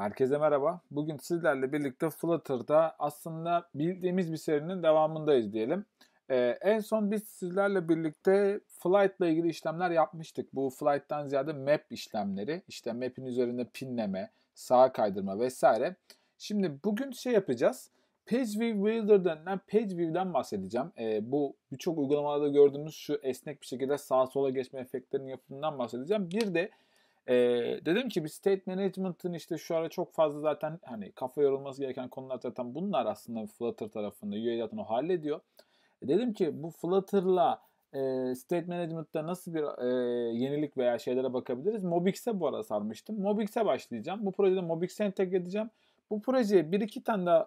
Herkese merhaba. Bugün sizlerle birlikte Flutter'da aslında bildiğimiz bir serinin devamındayız diyelim. Ee, en son biz sizlerle birlikte Flight ile ilgili işlemler yapmıştık. Bu Flight'tan ziyade map işlemleri, işte map'in üzerinde pinleme, sağa kaydırma vesaire. Şimdi bugün şey yapacağız. PageView Builder denilen PageView'den bahsedeceğim. Ee, bu birçok uygulamalarda gördüğümüz şu esnek bir şekilde sağa sola geçme efektlerinin yapımından bahsedeceğim. Bir de e, dedim ki bir state management'ın işte şu ara çok fazla zaten hani kafa yorulması gereken konular zaten bunlar aslında Flutter tarafında UI zaten o hallediyor. E, dedim ki bu Flutter'la e, state management'ta nasıl bir e, yenilik veya şeylere bakabiliriz? Mobix'e bu ara sarmıştım. Mobix'e başlayacağım. Bu projede Mobix'e entegre edeceğim. Bu projeye bir iki tane daha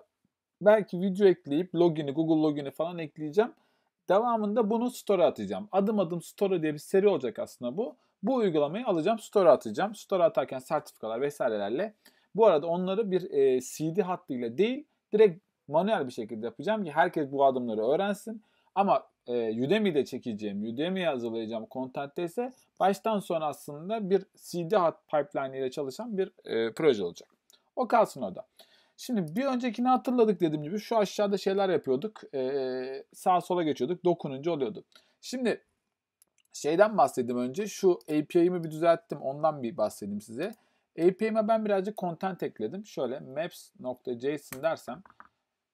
belki video ekleyip login'i, Google login'i falan ekleyeceğim. Devamında bunu store'a atacağım. Adım adım store diye bir seri olacak aslında bu. Bu uygulamayı alacağım, store atacağım. Store atarken sertifikalar vesairelerle bu arada onları bir e, CD hattıyla değil, direkt manuel bir şekilde yapacağım ki herkes bu adımları öğrensin. Ama e, Udemy'de çekeceğim, Udemy'ye hazırlayacağım kontentte ise baştan sona aslında bir CD hat pipeline ile çalışan bir e, proje olacak. O kalsın o Şimdi bir öncekini hatırladık dediğim gibi şu aşağıda şeyler yapıyorduk. E, sağa sola geçiyorduk. Dokununca oluyordu. Şimdi Şeyden bahsedeyim önce. Şu API'mi bir düzelttim. Ondan bir bahsedeyim size. API'me ben birazcık content ekledim. Şöyle maps.json dersem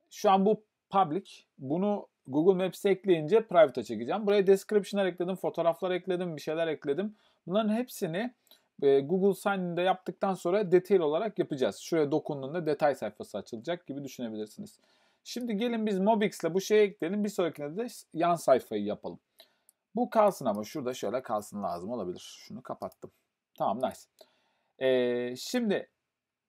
şu an bu public. Bunu Google Maps'e ekleyince private'a çekeceğim. Buraya description'lar ekledim, fotoğraflar ekledim, bir şeyler ekledim. Bunların hepsini e, Google Sign'de yaptıktan sonra detail olarak yapacağız. Şuraya dokunduğunda detay sayfası açılacak gibi düşünebilirsiniz. Şimdi gelin biz Mobix'le bu şeyi ekleyelim. Bir sonrakinde de yan sayfayı yapalım. Bu kalsın ama şurada şöyle kalsın lazım olabilir. Şunu kapattım. Tamam nice. Ee, şimdi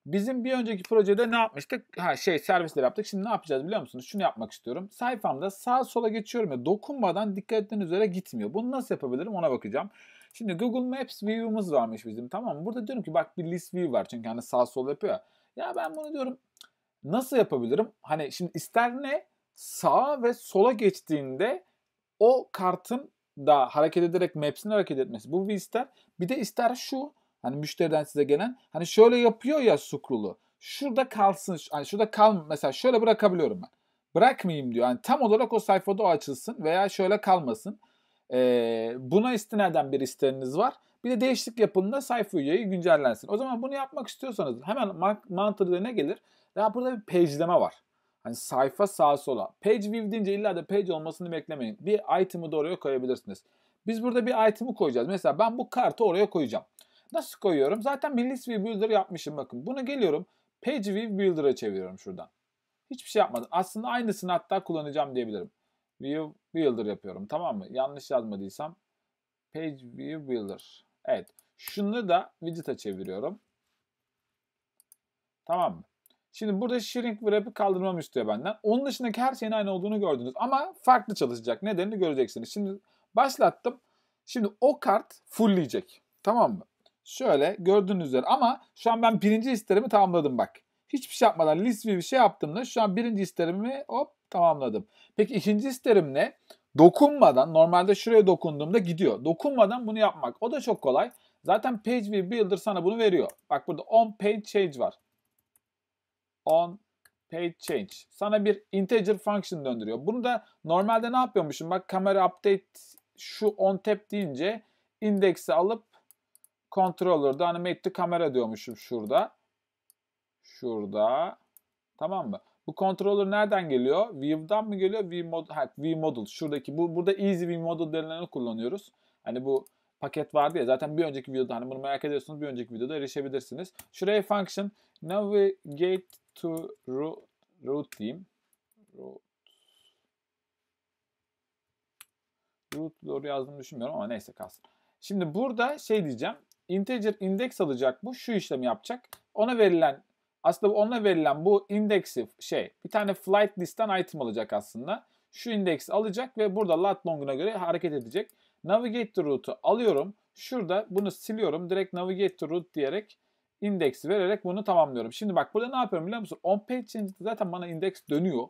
bizim bir önceki projede ne yapmıştık? Ha şey servisleri yaptık. Şimdi ne yapacağız biliyor musunuz? Şunu yapmak istiyorum. Sayfamda sağ sola geçiyorum ya dokunmadan dikkat ettiğiniz üzere gitmiyor. Bunu nasıl yapabilirim ona bakacağım. Şimdi Google Maps view'umuz varmış bizim tamam mı? Burada diyorum ki bak bir list view var çünkü hani sağ sol yapıyor. Ya ben bunu diyorum nasıl yapabilirim? Hani şimdi ister ne? Sağa ve sola geçtiğinde o kartın da hareket ederek Maps'in hareket etmesi. Bu bir ister. Bir de ister şu. Hani müşteriden size gelen. Hani şöyle yapıyor ya Sukrulu. Şurada kalsın. Hani şurada kal. Mesela şöyle bırakabiliyorum ben. Bırakmayayım diyor. hani tam olarak o sayfada o açılsın veya şöyle kalmasın. Ee, buna istinaden bir isteğiniz var. Bir de değişiklik yapıldığında sayfa üyeyi güncellensin. O zaman bunu yapmak istiyorsanız hemen mantığı ne gelir? Ya burada bir pageleme var. Hani sayfa sağa sola. Page view deyince illa da page olmasını beklemeyin. Bir item'ı da oraya koyabilirsiniz. Biz burada bir item'ı koyacağız. Mesela ben bu kartı oraya koyacağım. Nasıl koyuyorum? Zaten bir list view builder yapmışım bakın. Bunu geliyorum. Page view builder'a çeviriyorum şuradan. Hiçbir şey yapmadım. Aslında aynısını hatta kullanacağım diyebilirim. View builder yapıyorum tamam mı? Yanlış yazmadıysam. Page view builder. Evet. Şunu da widget'a çeviriyorum. Tamam mı? Şimdi burada shrink wrap'ı kaldırmam istiyor benden. Onun dışındaki her şeyin aynı olduğunu gördünüz. Ama farklı çalışacak. Nedenini göreceksiniz. Şimdi başlattım. Şimdi o kart fullleyecek. Tamam mı? Şöyle gördüğünüz üzere. Ama şu an ben birinci isterimi tamamladım bak. Hiçbir şey yapmadan list bir şey yaptım da. şu an birinci isterimi hop tamamladım. Peki ikinci isterim ne? Dokunmadan normalde şuraya dokunduğumda gidiyor. Dokunmadan bunu yapmak. O da çok kolay. Zaten page view builder sana bunu veriyor. Bak burada on page change var on page change. Sana bir integer function döndürüyor. Bunu da normalde ne yapıyormuşum? Bak kamera update şu on tap deyince indeksi alıp controller'da animate to kamera diyormuşum şurada. Şurada. Tamam mı? Bu controller nereden geliyor? View'dan mı geliyor? View model, ha, view model. Şuradaki bu burada easy view model denilenini kullanıyoruz. Hani bu paket vardı ya zaten bir önceki videoda hani bunu merak ediyorsunuz bir önceki videoda erişebilirsiniz. Şuraya function navigate to root, root diyeyim. Root. Root doğru yazdığımı düşünmüyorum ama neyse kalsın. Şimdi burada şey diyeceğim. Integer index alacak bu. Şu işlemi yapacak. Ona verilen aslında ona verilen bu indeksi şey bir tane flight listten item alacak aslında. Şu indeksi alacak ve burada lat long'una göre hareket edecek. Navigate to route'u alıyorum. Şurada bunu siliyorum. Direkt navigate to route diyerek indeksi vererek bunu tamamlıyorum. Şimdi bak burada ne yapıyorum biliyor musun? On page change'de zaten bana indeks dönüyor.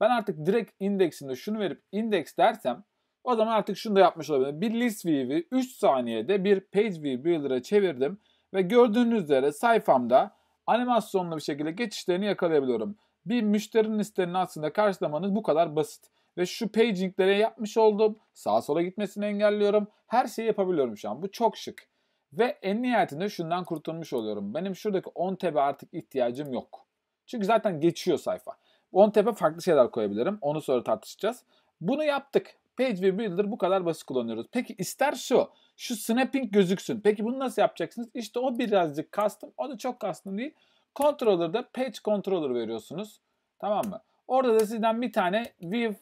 Ben artık direkt indeksinde şunu verip indeks dersem o zaman artık şunu da yapmış olabilirim. Bir list view'i 3 saniyede bir page view builder'a çevirdim ve gördüğünüz üzere sayfamda animasyonlu bir şekilde geçişlerini yakalayabiliyorum. Bir müşterinin isteğini aslında karşılamanız bu kadar basit. Ve şu paginglere yapmış oldum. Sağa sola gitmesini engelliyorum. Her şeyi yapabiliyorum şu an. Bu çok şık. Ve en nihayetinde şundan kurtulmuş oluyorum. Benim şuradaki 10 tebe artık ihtiyacım yok. Çünkü zaten geçiyor sayfa. 10 tebe farklı şeyler koyabilirim. Onu sonra tartışacağız. Bunu yaptık. Page ve Builder bu kadar basit kullanıyoruz. Peki ister şu. Şu snapping gözüksün. Peki bunu nasıl yapacaksınız? İşte o birazcık custom. O da çok custom değil. Controller'da page controller veriyorsunuz. Tamam mı? Orada da sizden bir tane view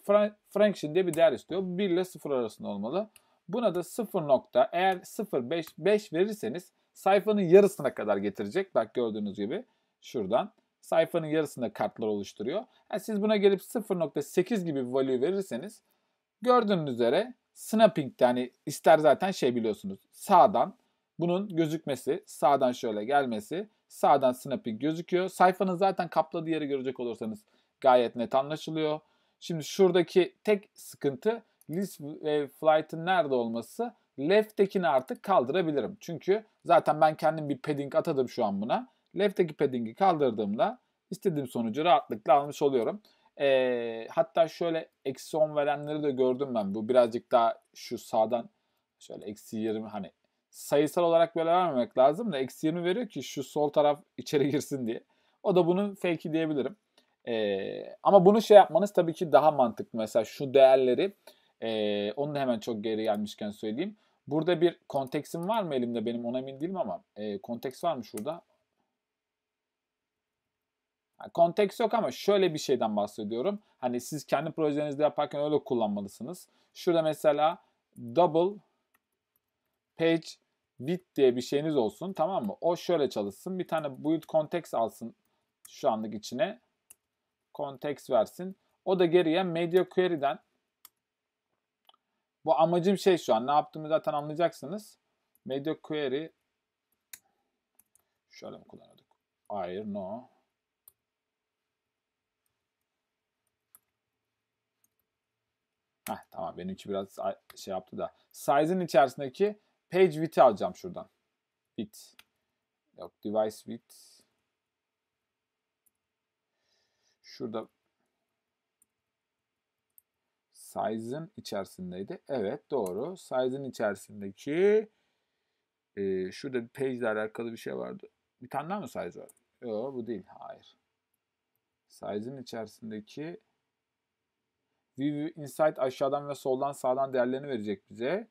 function diye bir değer istiyor. 1 ile 0 arasında olmalı. Buna da 0 nokta eğer 0.5 verirseniz sayfanın yarısına kadar getirecek. Bak gördüğünüz gibi şuradan sayfanın yarısında kartlar oluşturuyor. Yani siz buna gelip 0.8 gibi bir value verirseniz gördüğünüz üzere snapping yani ister zaten şey biliyorsunuz sağdan bunun gözükmesi sağdan şöyle gelmesi sağdan snapping gözüküyor. Sayfanın zaten kapladığı yeri görecek olursanız gayet net anlaşılıyor. Şimdi şuradaki tek sıkıntı list e, flight'ın nerede olması left'tekini artık kaldırabilirim. Çünkü zaten ben kendim bir padding atadım şu an buna. Left'teki padding'i kaldırdığımda istediğim sonucu rahatlıkla almış oluyorum. E, hatta şöyle eksi 10 verenleri de gördüm ben. Bu birazcık daha şu sağdan şöyle eksi 20 hani sayısal olarak böyle vermemek lazım da eksi 20 veriyor ki şu sol taraf içeri girsin diye. O da bunun fake'i diyebilirim. E, ama bunu şey yapmanız tabii ki daha mantıklı. Mesela şu değerleri ee, onu da hemen çok geri gelmişken söyleyeyim. Burada bir konteksim var mı elimde benim ona emin değilim ama e, konteks var mı şurada? Konteks yok ama şöyle bir şeyden bahsediyorum. Hani siz kendi projenizde yaparken öyle kullanmalısınız. Şurada mesela double page bit diye bir şeyiniz olsun tamam mı? O şöyle çalışsın. Bir tane build context alsın şu anlık içine. Context versin. O da geriye media query'den bu amacım şey şu an. Ne yaptığımı zaten anlayacaksınız. Media query şöyle mi kullanıyorduk? Hayır, no. Heh, tamam Benim için biraz şey yaptı da. Size'ın içerisindeki page width'i alacağım şuradan. Bit. Yok device width. Şurada Size'ın içerisindeydi. Evet doğru. Size'ın içerisindeki e, şurada bir page ile alakalı bir şey vardı. Bir tane daha mı size var? Yok bu değil. Hayır. Size'ın içerisindeki View Insight aşağıdan ve soldan sağdan değerlerini verecek bize.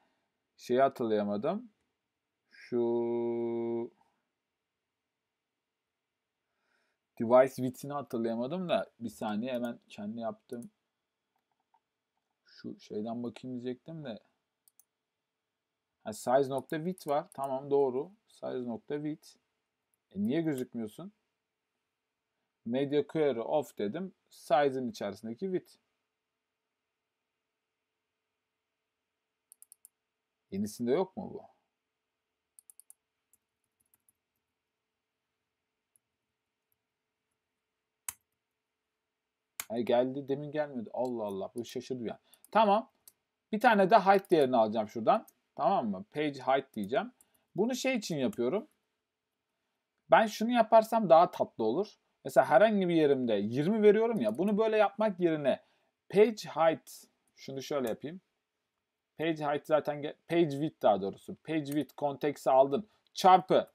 Şeyi hatırlayamadım. Şu device width'ini hatırlayamadım da bir saniye hemen kendi yaptım. Şu şeyden bakayım diyecektim de. Yani size nokta width var. Tamam doğru. Size nokta width. E niye gözükmüyorsun? Media query off dedim. Size'ın içerisindeki width. Yenisinde yok mu bu? Yani e, geldi demin gelmedi. Allah Allah bu şaşırdı yani. Tamam. Bir tane de height değerini alacağım şuradan. Tamam mı? Page height diyeceğim. Bunu şey için yapıyorum. Ben şunu yaparsam daha tatlı olur. Mesela herhangi bir yerimde 20 veriyorum ya. Bunu böyle yapmak yerine page height şunu şöyle yapayım. Page height zaten page width daha doğrusu. Page width konteksi aldın Çarpı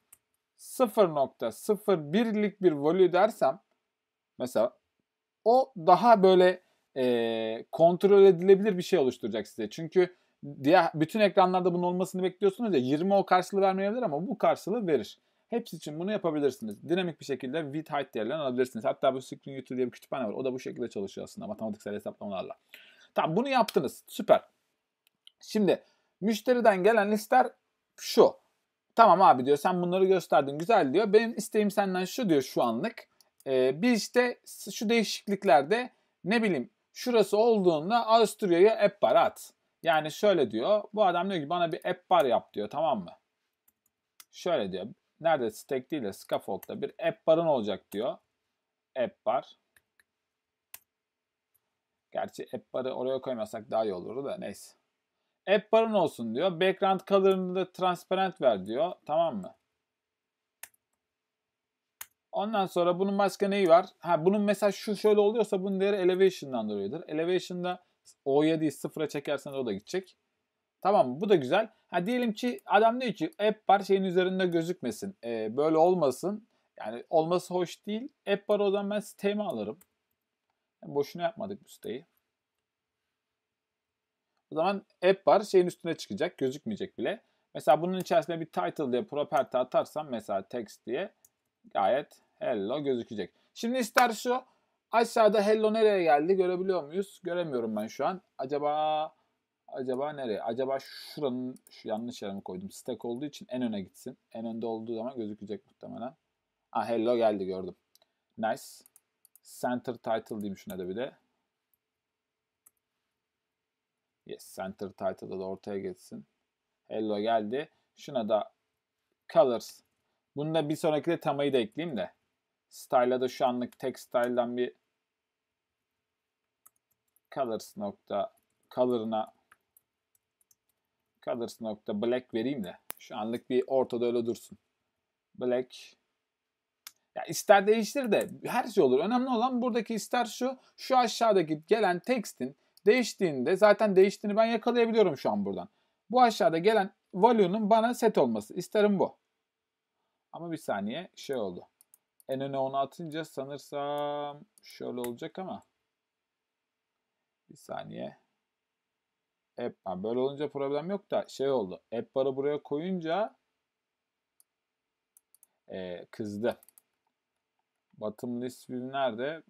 0.01'lik bir value dersem mesela o daha böyle e, kontrol edilebilir bir şey oluşturacak size. Çünkü diğer bütün ekranlarda bunun olmasını bekliyorsunuz ya 20 o karşılığı vermeyebilir ama bu karşılığı verir. Hepsi için bunu yapabilirsiniz. Dinamik bir şekilde width height değerlerini alabilirsiniz. Hatta bu Screen Util diye bir kütüphane var. O da bu şekilde çalışıyor aslında matematiksel hesaplamalarla. Tamam bunu yaptınız. Süper. Şimdi müşteriden gelen listeler şu. Tamam abi diyor sen bunları gösterdin güzel diyor. Benim isteğim senden şu diyor şu anlık. Ee, bir işte şu değişikliklerde ne bileyim Şurası olduğunda Avusturya'ya appbar at. Yani şöyle diyor. Bu adam diyor ki bana bir appbar yap diyor tamam mı? Şöyle diyor. Nerede stack değil de scaffold'da bir appbar'ın olacak diyor. Appbar. Gerçi appbar'ı oraya koymasak daha iyi olurdu da neyse. Appbar'ın olsun diyor. Background color'ını da transparent ver diyor. Tamam mı? Ondan sonra bunun başka neyi var? Ha bunun mesela şu şöyle oluyorsa bunun değeri elevation'dan dolayıdır. Elevation'da O7'yi sıfıra çekerseniz o da gidecek. Tamam bu da güzel. Ha diyelim ki adam diyor ki app var şeyin üzerinde gözükmesin. Ee, böyle olmasın. Yani olması hoş değil. App var o zaman ben sitemi alırım. Yani boşuna yapmadık bu siteyi. O zaman app var şeyin üstüne çıkacak. Gözükmeyecek bile. Mesela bunun içerisine bir title diye property atarsam mesela text diye gayet hello gözükecek. Şimdi ister şu aşağıda hello nereye geldi görebiliyor muyuz? Göremiyorum ben şu an. Acaba acaba nereye? Acaba şuranın şu yanlış yere mi koydum? Stack olduğu için en öne gitsin. En önde olduğu zaman gözükecek muhtemelen. Ah hello geldi gördüm. Nice. Center title diyeyim şuna da bir de. Yes, center title'da da ortaya geçsin. Hello geldi. Şuna da colors bunu da bir sonraki de tamayı da ekleyeyim de. Style'a da şu anlık tek style'dan bir colors nokta color'ına colors nokta black vereyim de şu anlık bir ortada öyle dursun. Black ya ister değiştir de her şey olur. Önemli olan buradaki ister şu. Şu aşağıdaki gelen tekstin değiştiğinde zaten değiştiğini ben yakalayabiliyorum şu an buradan. Bu aşağıda gelen value'nun bana set olması. İsterim bu. Ama bir saniye şey oldu. En öne onu atınca sanırsam şöyle olacak ama. Bir saniye. App var. Böyle olunca problem yok da şey oldu. App barı buraya koyunca e, kızdı. Bottom list view nerede?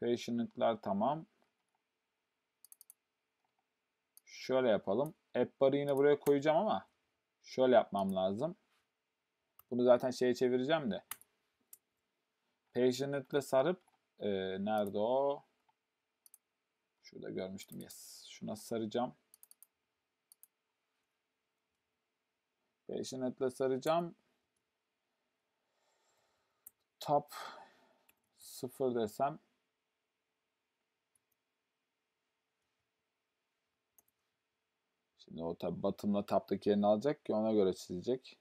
Patient'lar tamam. Şöyle yapalım. App barı yine buraya koyacağım ama şöyle yapmam lazım. Bunu zaten şeye çevireceğim de. Passionate'le sarıp e, nerede o? Şurada görmüştüm. Yes. Şuna saracağım. Passionate'le saracağım. Top 0 desem Şimdi o tabi batımla taptaki yerini alacak ki ona göre çizecek.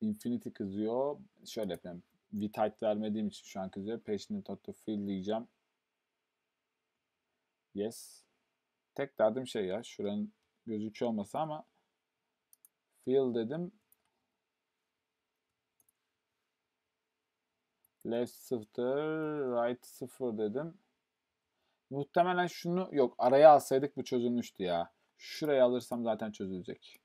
Infinity kızıyor. Şöyle yapayım. Vitite vermediğim için şu an kızıyor. Passionate auto fill diyeceğim. Yes. Tek derdim şey ya. Şuranın gözüküyor olması ama fill dedim. Left 0, right 0 dedim. Muhtemelen şunu yok araya alsaydık bu çözülmüştü ya. Şurayı alırsam zaten çözülecek.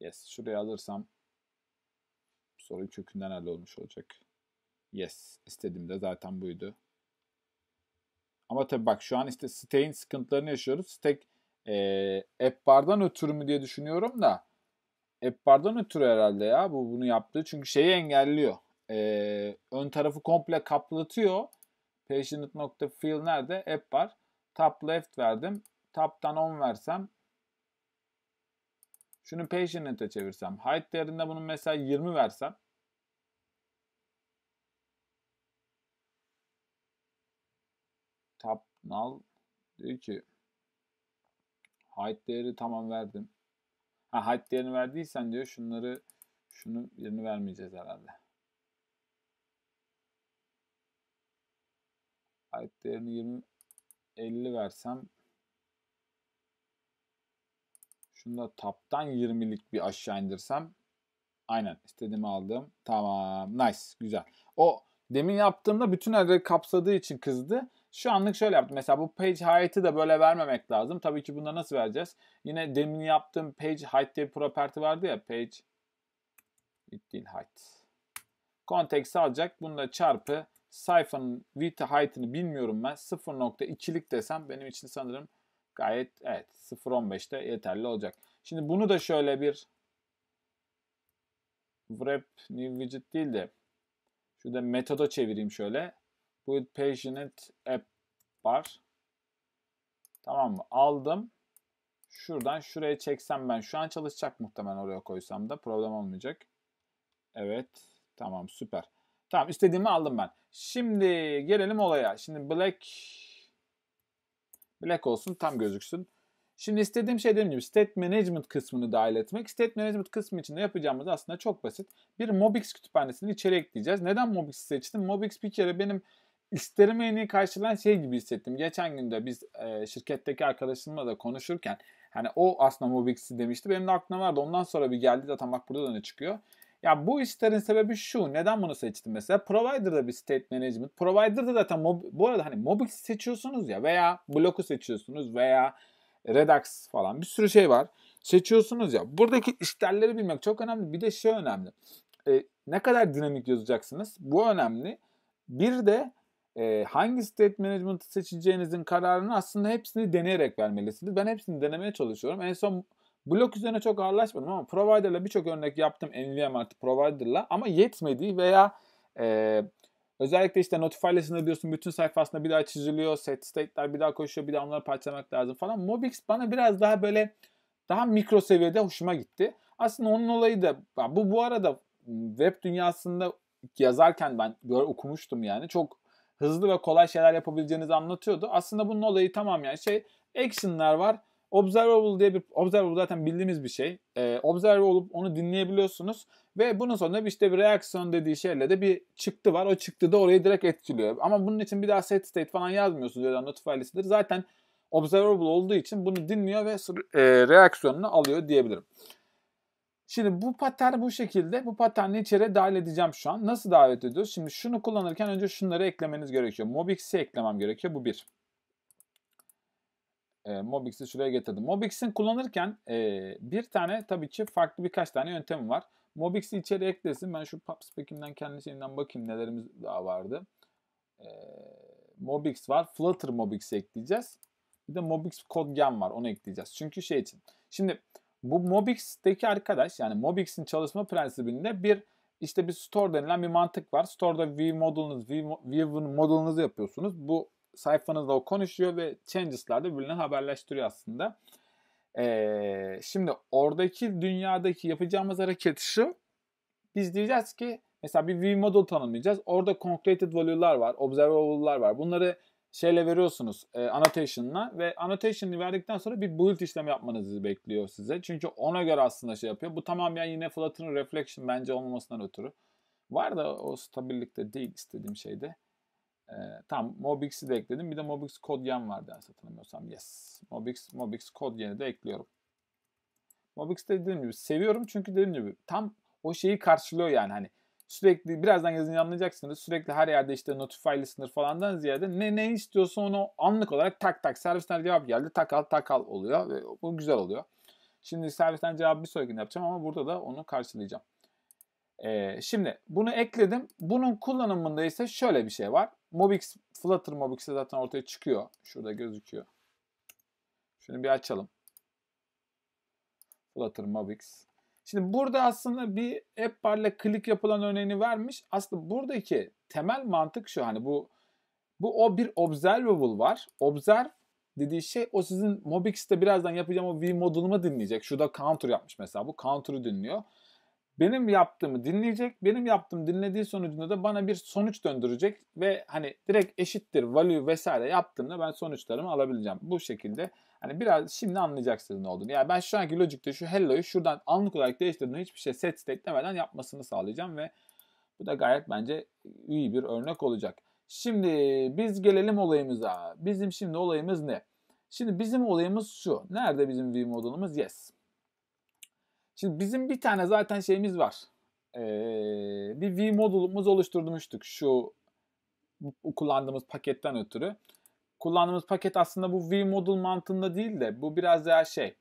Yes. Şuraya alırsam soruyu kökünden hallolmuş olacak. Yes. İstediğim de zaten buydu. Ama tabii bak şu an işte stack'in sıkıntılarını yaşıyoruz. Stack e, app bardan ötürü mü diye düşünüyorum da app bardan ötürü herhalde ya bu bunu yaptığı. Çünkü şeyi engelliyor. E, ön tarafı komple kaplatıyor. Patient.fill nerede? App var. Top left verdim. Top'tan 10 versem şunu patient'e çevirsem. Height değerinde bunun mesela 20 versem. Tap null diyor ki height değeri tamam verdim. Ha height değerini verdiysen diyor şunları şunu yerini vermeyeceğiz herhalde. Height değerini 20 50 versem aslında taptan 20'lik bir aşağı indirsem aynen istediğimi aldım. Tamam nice güzel. O demin yaptığımda bütün adları kapsadığı için kızdı. Şu anlık şöyle yaptım. Mesela bu page height'ı da böyle vermemek lazım. Tabii ki bunda nasıl vereceğiz? Yine demin yaptığım page height diye bir property vardı ya. Page width değil height. Context alacak. Bunu çarpı sayfanın width height'ını bilmiyorum ben. 0.2'lik desem benim için sanırım Gayet evet 0.15'te yeterli olacak. Şimdi bunu da şöyle bir wrap new widget değil de şurada metoda çevireyim şöyle. Build patient app var. Tamam mı? Aldım. Şuradan şuraya çeksem ben şu an çalışacak muhtemelen oraya koysam da problem olmayacak. Evet. Tamam süper. Tamam istediğimi aldım ben. Şimdi gelelim olaya. Şimdi Black Black olsun tam gözüksün. Şimdi istediğim şey dediğim gibi State Management kısmını dahil etmek. State Management kısmı için de yapacağımız aslında çok basit. Bir Mobix kütüphanesini içeri ekleyeceğiz. Neden Mobix'i seçtim? Mobix bir kere benim isterimi en karşılayan şey gibi hissettim. Geçen gün de biz e, şirketteki arkadaşımla da konuşurken hani o aslında Mobix'i demişti. Benim de aklımda vardı. Ondan sonra bir geldi zaten bak burada da ne çıkıyor. Ya bu işlerin sebebi şu. Neden bunu seçtim mesela? Provider'da bir state management. Provider'da zaten bu arada hani Mobix seçiyorsunuz ya veya Block'u seçiyorsunuz veya Redux falan bir sürü şey var. Seçiyorsunuz ya. Buradaki işlerleri bilmek çok önemli. Bir de şey önemli. E, ne kadar dinamik yazacaksınız? Bu önemli. Bir de e, hangi state management'ı seçeceğinizin kararını aslında hepsini deneyerek vermelisiniz. Ben hepsini denemeye çalışıyorum. En son Blok üzerine çok ağırlaşmadım ama provider'la birçok örnek yaptım MVM artı provider'la ama yetmediği veya e, özellikle işte notify sınır diyorsun bütün sayfasında bir daha çiziliyor, set state'ler bir daha koşuyor, bir daha onları parçalamak lazım falan. Mobix bana biraz daha böyle daha mikro seviyede hoşuma gitti. Aslında onun olayı da bu bu arada web dünyasında yazarken ben gör, okumuştum yani. Çok hızlı ve kolay şeyler yapabileceğinizi anlatıyordu. Aslında bunun olayı tamam yani şey action'lar var. Observable diye bir observable zaten bildiğimiz bir şey. Ee, observe olup onu dinleyebiliyorsunuz ve bunun sonunda işte bir reaksiyon dediği şeyle de bir çıktı var. O çıktı da orayı direkt etkiliyor. Ama bunun için bir daha set state falan yazmıyorsunuz ya da notify listedir. Zaten observable olduğu için bunu dinliyor ve e, reaksiyonunu alıyor diyebilirim. Şimdi bu patern bu şekilde. Bu paterni içeri dahil edeceğim şu an. Nasıl davet ediyoruz? Şimdi şunu kullanırken önce şunları eklemeniz gerekiyor. Mobix'i eklemem gerekiyor. Bu bir e, Mobix'i şuraya getirdim. Mobix'in kullanırken e, bir tane tabii ki farklı birkaç tane yöntemi var. Mobix'i içeri eklesin. Ben şu PubSpec'imden kendi şeyimden bakayım nelerimiz daha vardı. E, Mobix var. Flutter Mobix'i ekleyeceğiz. Bir de Mobix CodeGen var. Onu ekleyeceğiz. Çünkü şey için. Şimdi bu Mobix'teki arkadaş yani Mobix'in çalışma prensibinde bir işte bir store denilen bir mantık var. Store'da view modeliniz, view, view modelinizi yapıyorsunuz. Bu sayfanızda o konuşuyor ve changes'larda birbirine haberleştiriyor aslında. Ee, şimdi oradaki dünyadaki yapacağımız hareket şu. Biz diyeceğiz ki mesela bir view model tanımlayacağız. Orada concreted value'lar var, observable'lar var. Bunları şeyle veriyorsunuz e, annotation'la ve annotation'ı verdikten sonra bir build işlemi yapmanızı bekliyor size. Çünkü ona göre aslında şey yapıyor. Bu tamamen yine Flutter'ın reflection bence olmamasından ötürü. Var da o stabillikte değil istediğim şeyde. E, ee, tam Mobix'i de ekledim. Bir de Mobix Kodyen vardı yani alıyorsam Yes. Mobix, Mobix Kodyen'i de ekliyorum. Mobix de dediğim gibi seviyorum çünkü dediğim gibi tam o şeyi karşılıyor yani hani sürekli birazdan yazın anlayacaksınız. Sürekli her yerde işte notify listener falandan ziyade ne ne istiyorsa onu anlık olarak tak tak servisten cevap geldi tak al tak al oluyor ve bu güzel oluyor. Şimdi servisten cevap bir sonraki yapacağım ama burada da onu karşılayacağım. Ee, şimdi bunu ekledim. Bunun kullanımında ise şöyle bir şey var. Mobix, Flutter Mobix de zaten ortaya çıkıyor. Şurada gözüküyor. Şunu bir açalım. Flutter Mobix. Şimdi burada aslında bir app bar'la klik yapılan örneğini vermiş. Aslında buradaki temel mantık şu hani bu bu o bir observable var. Observe dediği şey o sizin Mobix'te birazdan yapacağım o V moduluma dinleyecek. Şurada counter yapmış mesela. Bu counter'ı dinliyor benim yaptığımı dinleyecek. Benim yaptığım dinlediği sonucunda da bana bir sonuç döndürecek ve hani direkt eşittir value vesaire yaptığımda ben sonuçlarımı alabileceğim. Bu şekilde hani biraz şimdi anlayacaksınız ne olduğunu. Yani ben şu anki logikte şu hello'yu şuradan anlık olarak değiştirdiğimde hiçbir şey set state yapmasını sağlayacağım ve bu da gayet bence iyi bir örnek olacak. Şimdi biz gelelim olayımıza. Bizim şimdi olayımız ne? Şimdi bizim olayımız şu. Nerede bizim view modelimiz? Yes. Şimdi bizim bir tane zaten şeyimiz var. Ee, bir V modulumuz oluşturmuştuk şu kullandığımız paketten ötürü. Kullandığımız paket aslında bu V modul mantığında değil de bu biraz daha şey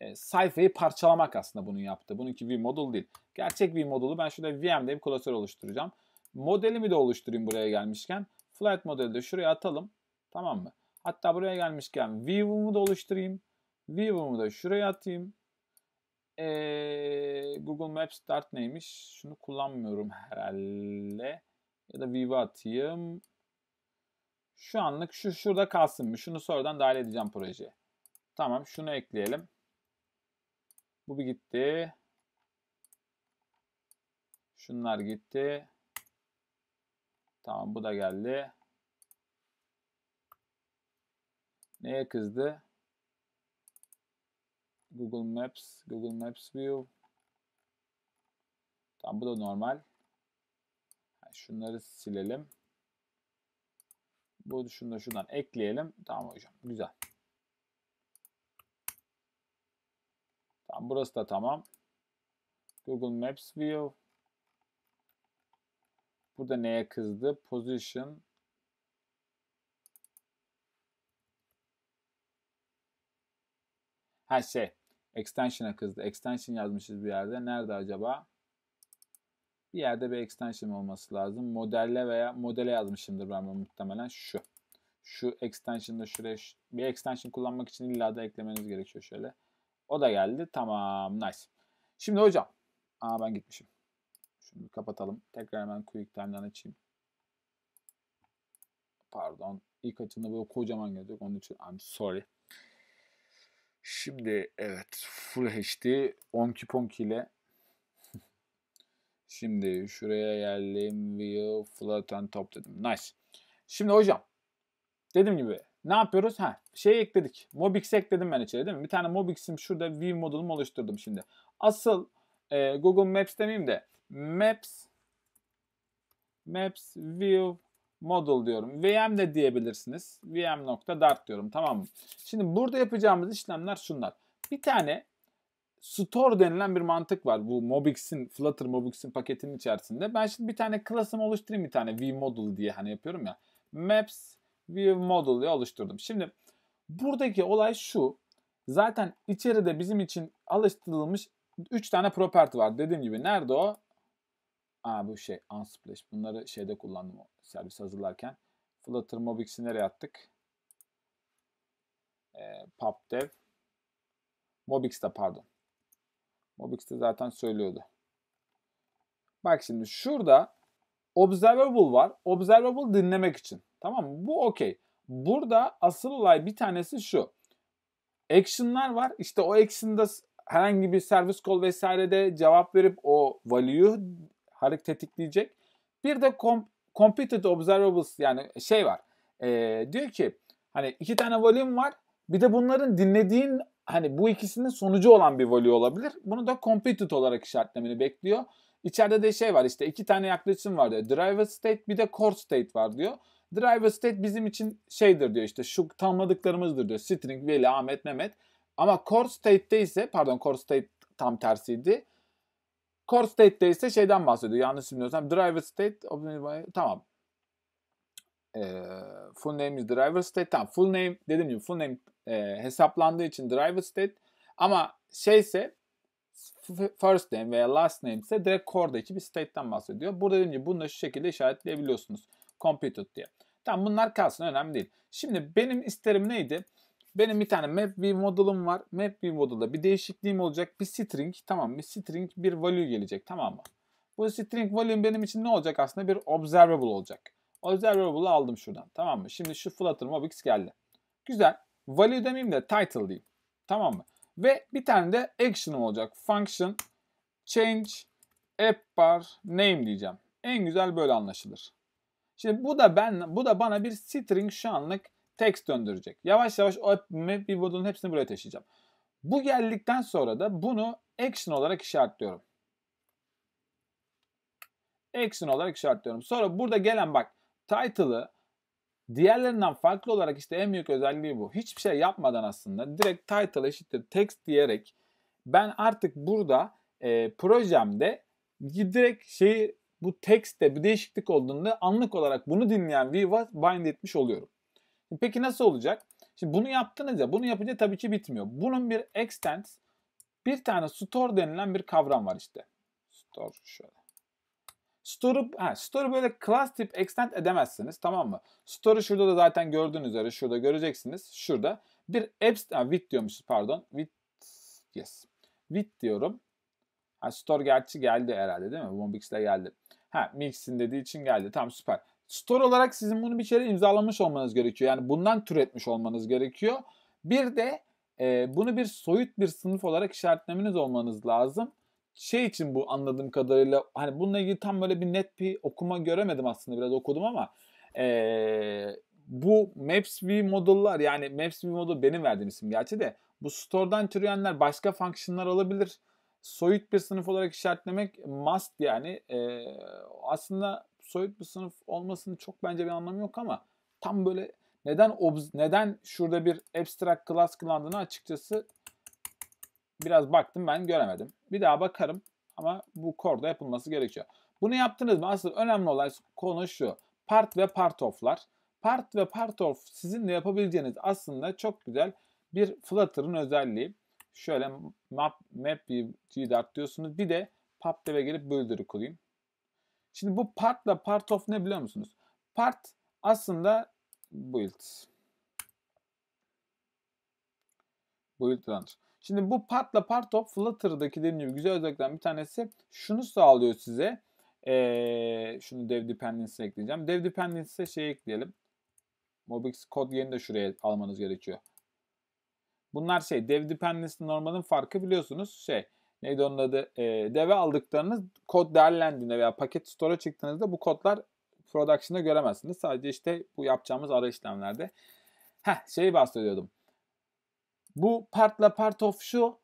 e, sayfayı parçalamak aslında bunun yaptığı. Bununki V modul değil. Gerçek V modulu ben şurada VM'de bir klasör oluşturacağım. Modelimi de oluşturayım buraya gelmişken. Flight modeli de şuraya atalım. Tamam mı? Hatta buraya gelmişken view'umu da oluşturayım. View'umu da şuraya atayım e, Google Maps Start neymiş? Şunu kullanmıyorum herhalde. Ya da Viva atayım. Şu anlık şu şurada kalsın mı? Şunu sonradan dahil edeceğim projeye. Tamam şunu ekleyelim. Bu bir gitti. Şunlar gitti. Tamam bu da geldi. Neye kızdı? Google Maps, Google Maps View. Tamam bu da normal. Şunları silelim. Bu şunu da şuradan ekleyelim. Tamam hocam güzel. Tamam burası da tamam. Google Maps View. Burada neye kızdı? Position. Her şey. Extension'a kızdı. Extension yazmışız bir yerde. Nerede acaba? Bir yerde bir extension olması lazım. Modelle veya modele yazmışımdır ben bunu muhtemelen şu. Şu extension'da şuraya bir extension kullanmak için illa da eklemeniz gerekiyor şöyle. O da geldi. Tamam. Nice. Şimdi hocam. Aa ben gitmişim. Şunu kapatalım. Tekrar hemen quick açayım. Pardon. İlk açımda böyle kocaman gördük. Onun için I'm sorry. Şimdi evet Full HD Onki Ponki ile Şimdi şuraya geldim. View, Flat and Top dedim. Nice. Şimdi hocam dediğim gibi ne yapıyoruz? Ha, şey ekledik. Mobix ekledim ben içeri değil mi? Bir tane Mobix'im şurada view modulumu oluşturdum şimdi. Asıl e, Google Maps demeyeyim de Maps Maps View model diyorum. VM de diyebilirsiniz. VM.dart diyorum. Tamam mı? Şimdi burada yapacağımız işlemler şunlar. Bir tane store denilen bir mantık var. Bu Mobix'in, Flutter Mobix'in paketinin içerisinde. Ben şimdi bir tane klasımı oluşturayım bir tane vModel diye hani yapıyorum ya. Maps vModel diye oluşturdum. Şimdi buradaki olay şu. Zaten içeride bizim için alıştırılmış 3 tane property var. Dediğim gibi nerede o? Aa bu şey Unsplash. Bunları şeyde kullandım servis hazırlarken. Flutter Mobix'i nereye attık? E, PubDev. Mobix'te pardon. Mobix'te zaten söylüyordu. Bak şimdi şurada observable var. Observable dinlemek için. Tamam mı? Bu okey. Burada asıl olay bir tanesi şu. Action'lar var. İşte o action'da herhangi bir servis call vesairede cevap verip o value'yu hareket tetikleyecek. Bir de com computed observables yani şey var. Ee, diyor ki hani iki tane volüm var. Bir de bunların dinlediğin hani bu ikisinin sonucu olan bir volü olabilir. Bunu da computed olarak işaretlemeni bekliyor. İçeride de şey var işte iki tane yaklaşım var diyor. Driver state bir de core state var diyor. Driver state bizim için şeydir diyor işte şu tanımladıklarımızdır diyor. String, Veli, Ahmet, Mehmet. Ama core state'de ise pardon core state tam tersiydi. Core state'de ise şeyden bahsediyor. Yanlış bilmiyorsam driver state tamam. E, full name is driver state. Tamam full name dedim gibi full name e, hesaplandığı için driver state. Ama şeyse first name veya last name ise direkt core'daki bir state'den bahsediyor. Burada dediğim gibi bunu da şu şekilde işaretleyebiliyorsunuz. Computed diye. Tamam bunlar kalsın önemli değil. Şimdi benim isterim neydi? Benim bir tane map view model'ım var. Map view model'da bir değişikliğim olacak. Bir string tamam bir string bir value gelecek tamam mı? Bu string value benim için ne olacak aslında? Bir observable olacak. Observable'ı aldım şuradan tamam mı? Şimdi şu Flutter Mobix geldi. Güzel. Value demeyeyim de title diyeyim. Tamam mı? Ve bir tane de action'ım olacak. Function change app bar name diyeceğim. En güzel böyle anlaşılır. Şimdi bu da ben bu da bana bir string şu anlık text döndürecek. Yavaş yavaş o app'imi bir hepsini buraya taşıyacağım. Bu geldikten sonra da bunu action olarak işaretliyorum. Action olarak işaretliyorum. Sonra burada gelen bak title'ı diğerlerinden farklı olarak işte en büyük özelliği bu. Hiçbir şey yapmadan aslında direkt title eşittir text diyerek ben artık burada e, projemde direkt şeyi bu tekste bir değişiklik olduğunda anlık olarak bunu dinleyen Viva bind etmiş oluyorum. E, peki nasıl olacak? Şimdi bunu yaptığınızda, Bunu yapınca tabii ki bitmiyor. Bunun bir extent, bir tane store denilen bir kavram var işte. Store şöyle. Store'u ha, store böyle class tip extend edemezsiniz tamam mı? Store'u şurada da zaten gördüğünüz üzere şurada göreceksiniz. Şurada bir abs ha, with diyormuşuz pardon. With yes. With diyorum. Ha, store gerçi geldi herhalde değil mi? Bombix'le geldi. Ha mix'in dediği için geldi. Tamam süper. Store olarak sizin bunu bir kere imzalamış olmanız gerekiyor. Yani bundan türetmiş olmanız gerekiyor. Bir de e, bunu bir soyut bir sınıf olarak işaretlemeniz olmanız lazım. Şey için bu anladığım kadarıyla hani bununla ilgili tam böyle bir net bir okuma göremedim aslında biraz okudum ama e, bu Maps V modellar yani Maps V model benim verdiğim isim gerçi de bu store'dan türeyenler başka fonksiyonlar alabilir. Soyut bir sınıf olarak işaretlemek must yani. E, aslında soyut bir sınıf olmasının çok bence bir anlamı yok ama tam böyle neden obz neden şurada bir abstract class kılandığını açıkçası biraz baktım ben göremedim. Bir daha bakarım ama bu korda yapılması gerekiyor. Bunu yaptınız mı? Aslında önemli olan konu şu. Part ve part oflar Part ve part of sizin de yapabileceğiniz aslında çok güzel bir Flutter'ın özelliği. Şöyle map, map gdart diyorsunuz. Bir de pub'de ve gelip böldürü kurayım. Şimdi bu partla part of ne biliyor musunuz? Part aslında build. Build runner. Şimdi bu partla part of Flutter'daki dediğim gibi güzel özellikten bir tanesi şunu sağlıyor size. Ee, şunu dev dependency ekleyeceğim. Dev dependency'e şey ekleyelim. Mobix kod yerini de şuraya almanız gerekiyor. Bunlar şey dev dependency normalin farkı biliyorsunuz şey neydi onun adı e, deve aldıklarınız kod değerlendiğinde veya paket store'a çıktığınızda bu kodlar production'da göremezsiniz. Sadece işte bu yapacağımız ara işlemlerde. Heh şeyi bahsediyordum. Bu partla part of şu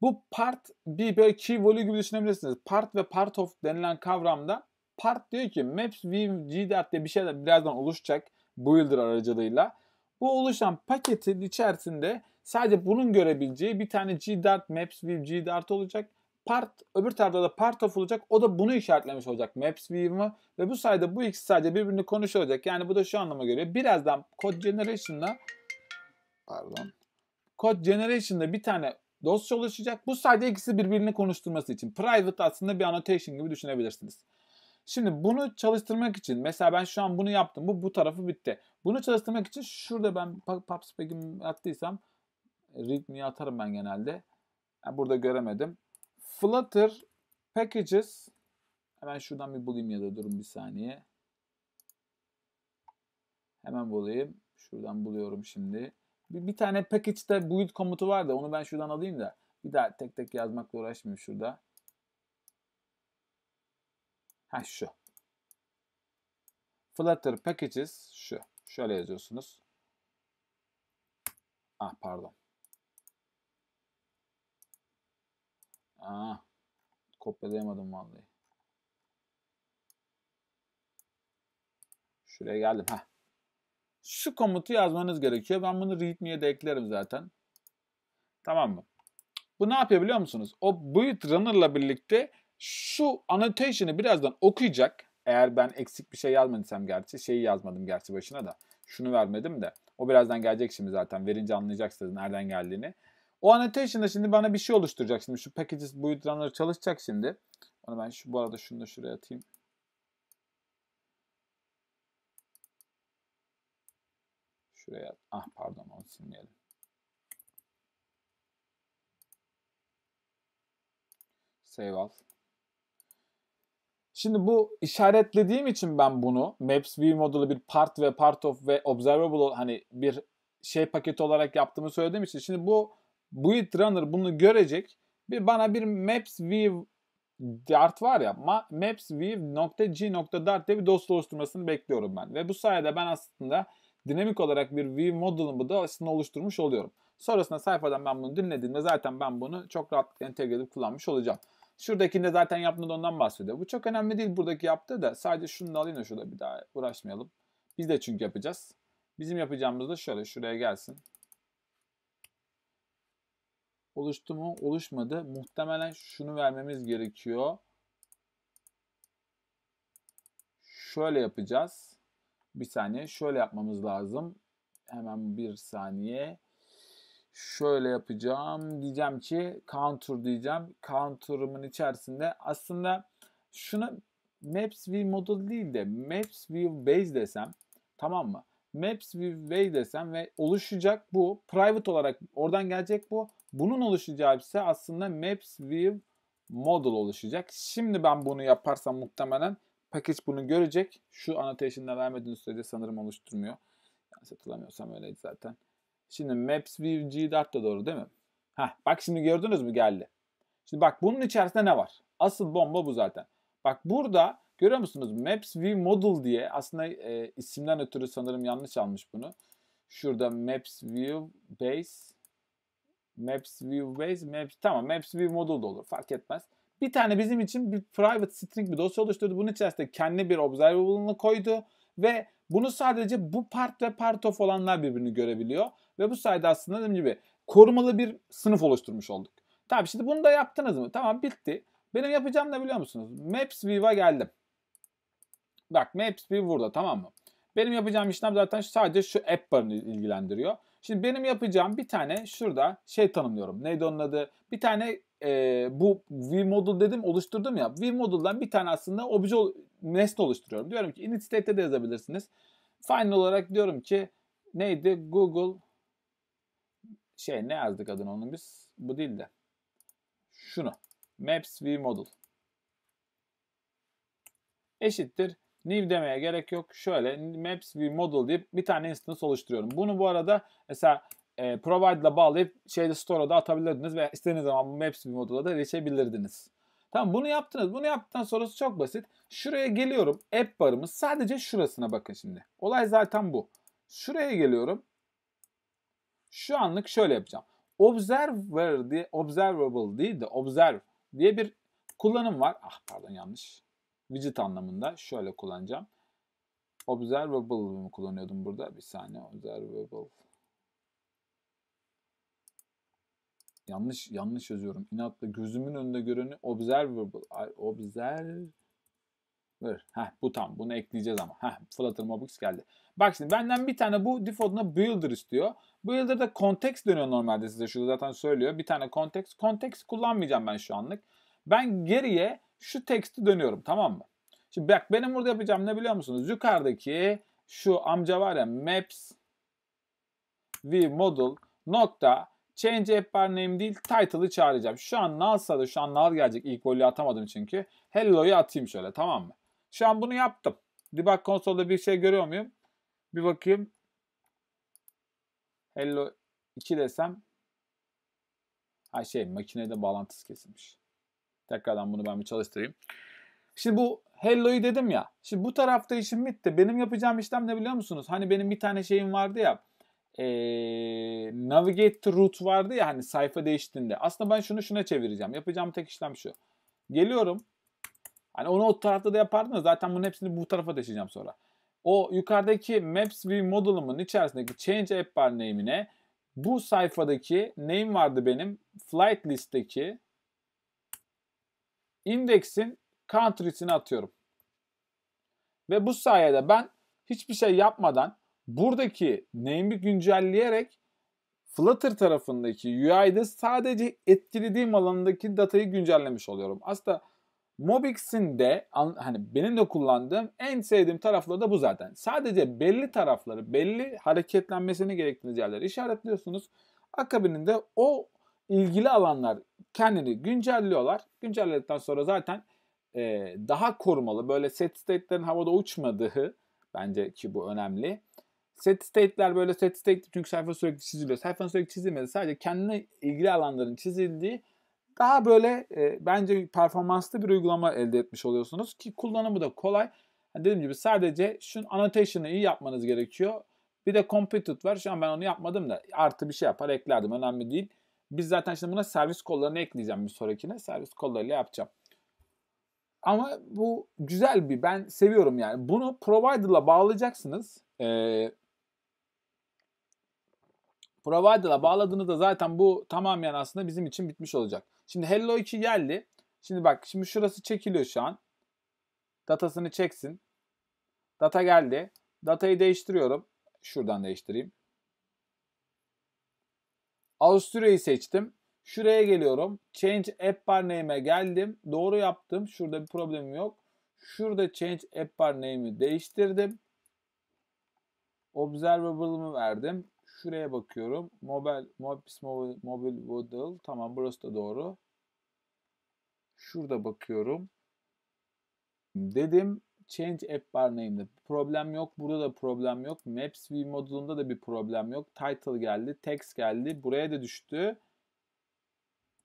bu part bir böyle key value gibi düşünebilirsiniz. Part ve part of denilen kavramda part diyor ki maps V gdart diye bir şeyler birazdan oluşacak builder aracılığıyla. Bu oluşan paketin içerisinde Sadece bunun görebileceği bir tane G-Dart Maps View G-Dart olacak. Part, öbür tarafta da part of olacak. O da bunu işaretlemiş olacak Maps View'ımı. Ve bu sayede bu ikisi sadece birbirini konuşuyor olacak. Yani bu da şu anlama geliyor. Birazdan Code Generation'la pardon Code Generation'da bir tane dosya oluşacak. Bu sadece ikisi birbirini konuşturması için. Private aslında bir annotation gibi düşünebilirsiniz. Şimdi bunu çalıştırmak için mesela ben şu an bunu yaptım. Bu bu tarafı bitti. Bunu çalıştırmak için şurada ben PubSpec'imi attıysam readme'yi atarım ben genelde. Yani burada göremedim. Flutter packages hemen şuradan bir bulayım ya da durun bir saniye. Hemen bulayım. Şuradan buluyorum şimdi. Bir, bir tane packagete build komutu var da onu ben şuradan alayım da bir daha tek tek yazmakla uğraşmayayım şurada. Ha şu. Flutter packages şu. Şöyle yazıyorsunuz. Ah pardon. Aa, kopyalayamadım vallahi. Şuraya geldim. Heh. Şu komutu yazmanız gerekiyor. Ben bunu readme'ye de eklerim zaten. Tamam mı? Bu ne yapıyor biliyor musunuz? O boyut runner'la birlikte şu annotation'ı birazdan okuyacak. Eğer ben eksik bir şey yazmadıysam gerçi. Şeyi yazmadım gerçi başına da. Şunu vermedim de. O birazdan gelecek şimdi zaten. Verince anlayacaksınız nereden geldiğini. O annotation'da şimdi bana bir şey oluşturacak şimdi. Şu packages boyut runner çalışacak şimdi. Onu ben şu bu arada şunu da şuraya atayım. Şuraya ah pardon onu silmeyelim. Save al. Şimdi bu işaretlediğim için ben bunu Maps View modulu bir part ve part of ve observable hani bir şey paketi olarak yaptığımı söylediğim için şimdi bu Build Runner bunu görecek. Bir bana bir Maps View Dart var ya Maps View.g.dart diye bir dosya oluşturmasını bekliyorum ben. Ve bu sayede ben aslında dinamik olarak bir view model'ımı da aslında oluşturmuş oluyorum. Sonrasında sayfadan ben bunu dinlediğimde zaten ben bunu çok rahat entegre edip kullanmış olacağım. Şuradakinde zaten yaptığında ondan bahsediyor. Bu çok önemli değil buradaki yaptığı da. Sadece şunu da alayım da şurada bir daha uğraşmayalım. Biz de çünkü yapacağız. Bizim yapacağımız da şöyle şuraya gelsin. Oluştu mu? Oluşmadı. Muhtemelen şunu vermemiz gerekiyor. Şöyle yapacağız. Bir saniye. Şöyle yapmamız lazım. Hemen bir saniye. Şöyle yapacağım. Diyeceğim ki counter diyeceğim. Counter'ımın içerisinde aslında şunu Maps View Model değil de Maps View Base desem tamam mı? Maps View base desem ve oluşacak bu. Private olarak oradan gelecek bu. Bunun oluşacağı ise aslında Maps View Model oluşacak. Şimdi ben bunu yaparsam muhtemelen package bunu görecek. Şu annotation'da vermediğiniz sürece sanırım oluşturmuyor. Yani satılamıyorsam öyleydi zaten. Şimdi Maps View g da doğru değil mi? Heh, bak şimdi gördünüz mü geldi. Şimdi bak bunun içerisinde ne var? Asıl bomba bu zaten. Bak burada görüyor musunuz? Maps View Model diye aslında e, isimden ötürü sanırım yanlış almış bunu. Şurada Maps View Base Maps View Base, Maps, tamam Maps View Model da olur fark etmez. Bir tane bizim için bir private string bir dosya oluşturdu. Bunun içerisinde kendi bir observable'ını koydu ve bunu sadece bu part ve part of olanlar birbirini görebiliyor. Ve bu sayede aslında dediğim gibi korumalı bir sınıf oluşturmuş olduk. Tamam şimdi bunu da yaptınız mı? Tamam bitti. Benim yapacağım ne biliyor musunuz? Maps View'a geldim. Bak Maps View burada tamam mı? Benim yapacağım işlem zaten sadece şu app barını ilgilendiriyor. Şimdi benim yapacağım bir tane şurada şey tanımlıyorum. Neydi onun adı? Bir tane e, bu vModel dedim oluşturdum ya. vModel'dan bir tane aslında obje nesne oluşturuyorum. Diyorum ki init state'te de yazabilirsiniz. Final olarak diyorum ki neydi? Google şey ne yazdık adını onun biz? Bu değil de. Şunu. Maps vModel eşittir new demeye gerek yok. Şöyle maps bir model deyip bir tane instance oluşturuyorum. Bunu bu arada mesela e, provide ile bağlayıp şeyde store'a da atabilirdiniz ve istediğiniz zaman bu maps bir model'a da erişebilirdiniz. Tamam bunu yaptınız. Bunu yaptıktan sonrası çok basit. Şuraya geliyorum. App barımız sadece şurasına bakın şimdi. Olay zaten bu. Şuraya geliyorum. Şu anlık şöyle yapacağım. Observer diye observable değil de observe diye bir kullanım var. Ah pardon yanlış widget anlamında şöyle kullanacağım. Observable kullanıyordum burada. Bir saniye observable. Yanlış yanlış yazıyorum. İnatla gözümün önünde göreni observable. Observe Heh, bu tam. Bunu ekleyeceğiz ama. Heh, Flutter Mobix geldi. Bak şimdi benden bir tane bu default'una builder istiyor. Builder'da context dönüyor normalde size. Şurada zaten söylüyor. Bir tane context. Context kullanmayacağım ben şu anlık. Ben geriye şu teksti dönüyorum tamam mı? Şimdi bak benim burada yapacağım ne biliyor musunuz? Yukarıdaki şu amca var ya maps v model nokta change app bar name değil title'ı çağıracağım. Şu an nalsa da şu an nal gelecek. İlk golü atamadım çünkü. Hello'yu atayım şöyle tamam mı? Şu an bunu yaptım. Debug konsolda bir şey görüyor muyum? Bir bakayım. Hello 2 desem. Ha şey makinede bağlantısı kesilmiş. Tekrardan bunu ben bir çalıştırayım. Şimdi bu hello'yu dedim ya. Şimdi bu tarafta işim bitti. Benim yapacağım işlem ne biliyor musunuz? Hani benim bir tane şeyim vardı ya. Ee, navigate Route vardı ya hani sayfa değiştiğinde. Aslında ben şunu şuna çevireceğim. Yapacağım tek işlem şu. Geliyorum. Hani onu o tarafta da yapardım da zaten bunun hepsini bu tarafa taşıyacağım sonra. O yukarıdaki Maps View modelumun içerisindeki Change App Bar name'ine bu sayfadaki name vardı benim. Flight list'teki indeksin country'sini atıyorum. Ve bu sayede ben hiçbir şey yapmadan buradaki name'i güncelleyerek Flutter tarafındaki UI'de sadece etkilediğim alanındaki datayı güncellemiş oluyorum. Aslında Mobix'in de hani benim de kullandığım en sevdiğim tarafları da bu zaten. Sadece belli tarafları, belli hareketlenmesini gerektiğiniz yerleri işaretliyorsunuz. Akabininde o ilgili alanlar kendini güncelliyorlar. Güncelledikten sonra zaten e, daha korumalı böyle set state'lerin havada uçmadığı bence ki bu önemli. Set state'ler böyle set state çünkü sayfa sürekli çiziliyor. Sayfa sürekli çizilmedi. Sadece kendine ilgili alanların çizildiği daha böyle e, bence performanslı bir uygulama elde etmiş oluyorsunuz ki kullanımı da kolay. Yani dediğim gibi sadece şunun annotation'ı iyi yapmanız gerekiyor. Bir de computed var. Şu an ben onu yapmadım da artı bir şey yapar eklerdim. Önemli değil. Biz zaten şimdi buna servis kollarını ekleyeceğim bir sonrakine. Servis kollarıyla yapacağım. Ama bu güzel bir ben seviyorum yani. Bunu provider'la bağlayacaksınız. Ee, provider'la bağladığınızda zaten bu tamamen aslında bizim için bitmiş olacak. Şimdi Hello 2 geldi. Şimdi bak şimdi şurası çekiliyor şu an. Datasını çeksin. Data geldi. Datayı değiştiriyorum. Şuradan değiştireyim. Avusturya'yı seçtim. Şuraya geliyorum. Change app bar name'e geldim. Doğru yaptım. Şurada bir problemim yok. Şurada change app bar name'i değiştirdim. Observable'ımı verdim. Şuraya bakıyorum. Mobile, Mobis Mobile, Mobile Model. Tamam burası da doğru. Şurada bakıyorum. Dedim change app bar name'de problem yok. Burada da problem yok. Maps view modunda da bir problem yok. Title geldi. Text geldi. Buraya da düştü.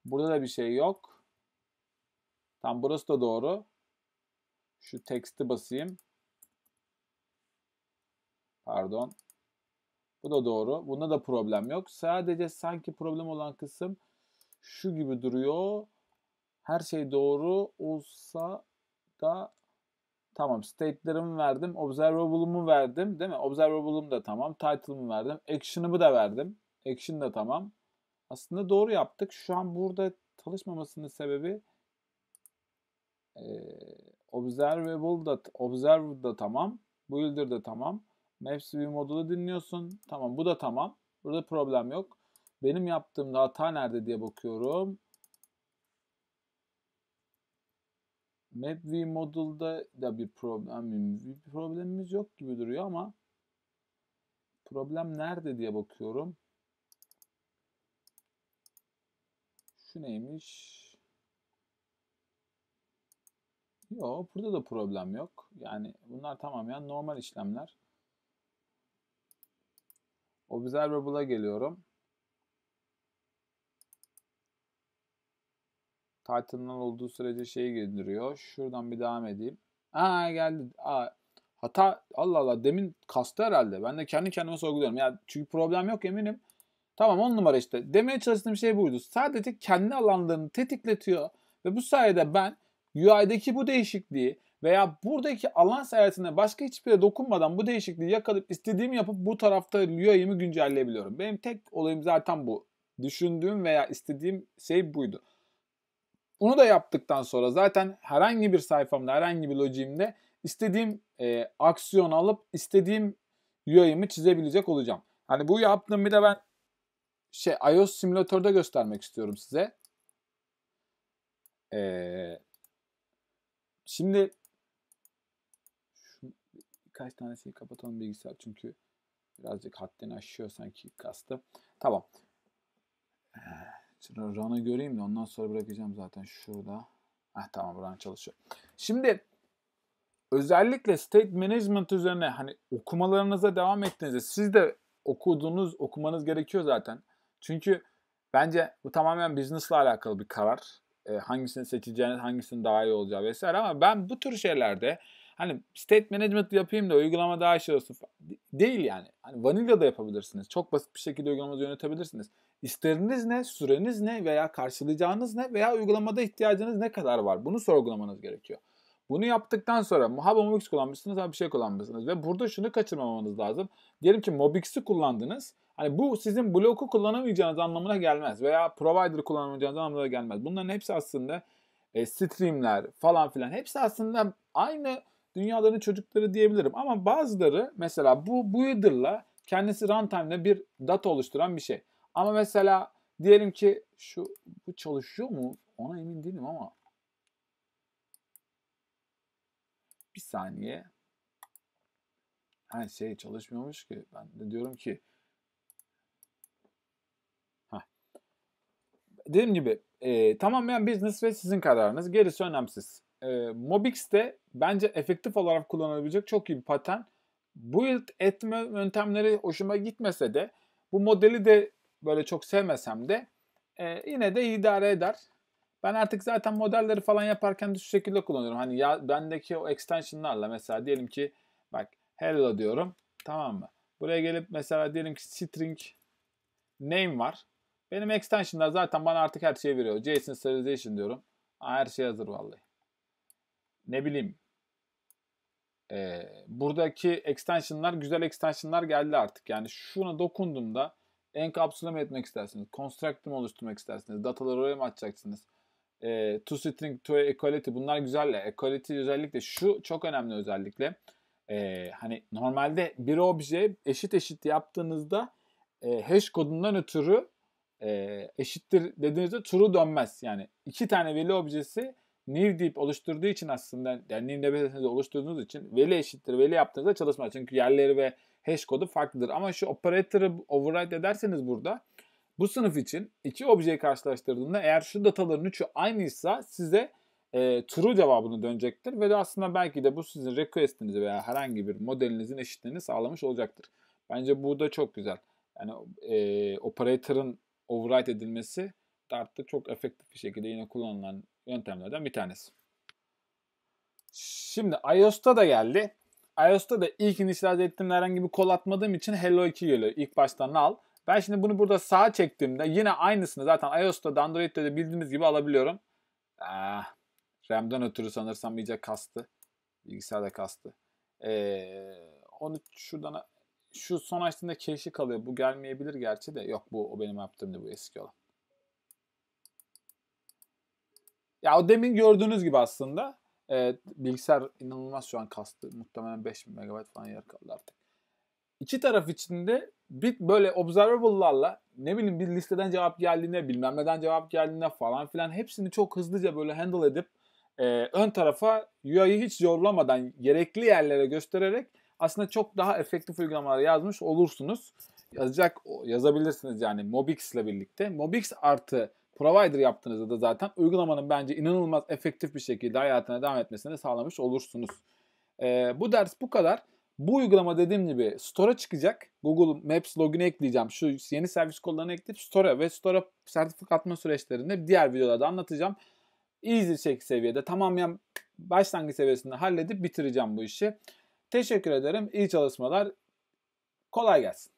Burada da bir şey yok. Tam burası da doğru. Şu text'i basayım. Pardon. Bu da doğru. Bunda da problem yok. Sadece sanki problem olan kısım şu gibi duruyor. Her şey doğru olsa da Tamam state'lerimi verdim. Observable'ımı verdim değil mi? Observable'ım da tamam. Title'ımı verdim. Action'ımı da verdim. Action da tamam. Aslında doğru yaptık. Şu an burada çalışmamasının sebebi e, observable da observe da tamam. Builder da tamam. Maps view modulu dinliyorsun. Tamam bu da tamam. Burada problem yok. Benim yaptığımda hata nerede diye bakıyorum. MapV modulda da bir problem, bir problemimiz yok gibi duruyor ama problem nerede diye bakıyorum. Şu neymiş? Yok burada da problem yok. Yani bunlar tamamen normal işlemler. Observable'a geliyorum. Titan'dan olduğu sürece şeyi gönderiyor. Şuradan bir devam edeyim. Aa geldi. Aa, hata Allah Allah demin kastı herhalde. Ben de kendi kendime sorguluyorum. Ya çünkü problem yok eminim. Tamam on numara işte. Demeye çalıştığım şey buydu. Sadece kendi alanlarını tetikletiyor. Ve bu sayede ben UI'deki bu değişikliği veya buradaki alan seyahatine başka hiçbir yere dokunmadan bu değişikliği yakalayıp istediğimi yapıp bu tarafta UI'mi güncelleyebiliyorum. Benim tek olayım zaten bu. Düşündüğüm veya istediğim şey buydu. Onu da yaptıktan sonra zaten herhangi bir sayfamda, herhangi bir lojimde istediğim e, aksiyon alıp istediğim UI'mi çizebilecek olacağım. Hani bu yaptığım bir de ben şey iOS simülatörde göstermek istiyorum size. Ee, şimdi şu birkaç tanesini kapatalım bilgisayar çünkü birazcık haddini aşıyor sanki kastı. Tamam. Ee, Şimdi run'ı göreyim de ondan sonra bırakacağım zaten şurada. Heh, tamam run çalışıyor. Şimdi özellikle state management üzerine hani okumalarınıza devam ettiğinizde siz de okuduğunuz okumanız gerekiyor zaten. Çünkü bence bu tamamen business'la alakalı bir karar. E, hangisini seçeceğiniz, hangisinin daha iyi olacağı vesaire ama ben bu tür şeylerde hani state management yapayım da uygulama daha şey olsun değil yani. Hani vanilla da yapabilirsiniz. Çok basit bir şekilde uygulamanızı yönetebilirsiniz. İsteriniz ne, süreniz ne veya karşılayacağınız ne veya uygulamada ihtiyacınız ne kadar var? Bunu sorgulamanız gerekiyor. Bunu yaptıktan sonra ha Mobix kullanmışsınız ha bir şey kullanmışsınız ve burada şunu kaçırmamanız lazım. Diyelim ki Mobix'i kullandınız. Hani bu sizin bloku kullanamayacağınız anlamına gelmez veya provider kullanamayacağınız anlamına gelmez. Bunların hepsi aslında e, streamler falan filan hepsi aslında aynı dünyaların çocukları diyebilirim. Ama bazıları mesela bu builder'la kendisi runtime'da bir data oluşturan bir şey. Ama mesela diyelim ki şu bu çalışıyor mu? Ona emin değilim ama. Bir saniye. Her şey çalışmıyormuş ki. Ben de diyorum ki Heh. Dediğim gibi e, tamamen business ve sizin kararınız. Gerisi önemsiz. E, Mobix'te bence efektif olarak kullanılabilecek çok iyi bir patent. Build etme yöntemleri hoşuma gitmese de bu modeli de böyle çok sevmesem de e, yine de idare eder. Ben artık zaten modelleri falan yaparken de şu şekilde kullanıyorum. Hani ya, bendeki o extensionlarla mesela diyelim ki bak hello diyorum tamam mı? Buraya gelip mesela diyelim ki string name var. Benim extensionlar zaten bana artık her şeyi veriyor. JSON serialization diyorum. Aa, her şey hazır vallahi. Ne bileyim. Ee, buradaki extensionlar güzel extensionlar geldi artık. Yani şuna dokunduğumda enkapsüleme etmek istersiniz. Construct'ı oluşturmak istersiniz? Dataları oraya mı atacaksınız? E, ee, to string, to equality bunlar güzeller. Equality özellikle şu çok önemli özellikle. E, hani normalde bir obje eşit eşit yaptığınızda e, hash kodundan ötürü e, eşittir dediğinizde true dönmez. Yani iki tane veri objesi new deyip oluşturduğu için aslında yani new debesinizi oluşturduğunuz için veli eşittir veli yaptığınızda çalışmaz. Çünkü yerleri ve hash kodu farklıdır. Ama şu operator'ı override ederseniz burada bu sınıf için iki objeyi karşılaştırdığında eğer şu dataların üçü aynıysa size e, true cevabını dönecektir ve de aslında belki de bu sizin request'inizi veya herhangi bir modelinizin eşitliğini sağlamış olacaktır. Bence bu da çok güzel. Yani e, operator'ın override edilmesi Dart'ta çok efektif bir şekilde yine kullanılan yöntemlerden bir tanesi. Şimdi iOS'ta da geldi iOS'ta da ilk inişlaz ettiğimde herhangi bir kol atmadığım için Hello 2 geliyor. İlk baştan al. Ben şimdi bunu burada sağa çektiğimde yine aynısını zaten iOS'ta da Android'de de bildiğiniz gibi alabiliyorum. Ah, RAM'den ötürü sanırsam iyice kastı. Bilgisayarda kastı. Ee, onu şuradan şu son açtığında keşi kalıyor. Bu gelmeyebilir gerçi de. Yok bu o benim yaptığımda bu eski olan. Ya o demin gördüğünüz gibi aslında Evet, bilgisayar inanılmaz şu an kastı. Muhtemelen 5 MB falan yer kaldı artık. İki taraf içinde bir böyle observable'larla ne bileyim bir listeden cevap geldiğine bilmem neden cevap geldiğine falan filan hepsini çok hızlıca böyle handle edip e, ön tarafa UI'yi hiç zorlamadan gerekli yerlere göstererek aslında çok daha efektif uygulamalar yazmış olursunuz. Yazacak yazabilirsiniz yani Mobix ile birlikte. Mobix artı provider yaptığınızda da zaten uygulamanın bence inanılmaz efektif bir şekilde hayatına devam etmesini sağlamış olursunuz. Ee, bu ders bu kadar. Bu uygulama dediğim gibi Store'a çıkacak. Google Maps login ekleyeceğim. Şu yeni servis kodlarını ekleyip Store'a ve Store'a sertifika sertifikatma süreçlerinde diğer videolarda anlatacağım. Easy check seviyede tamamen başlangıç seviyesinde halledip bitireceğim bu işi. Teşekkür ederim. İyi çalışmalar. Kolay gelsin.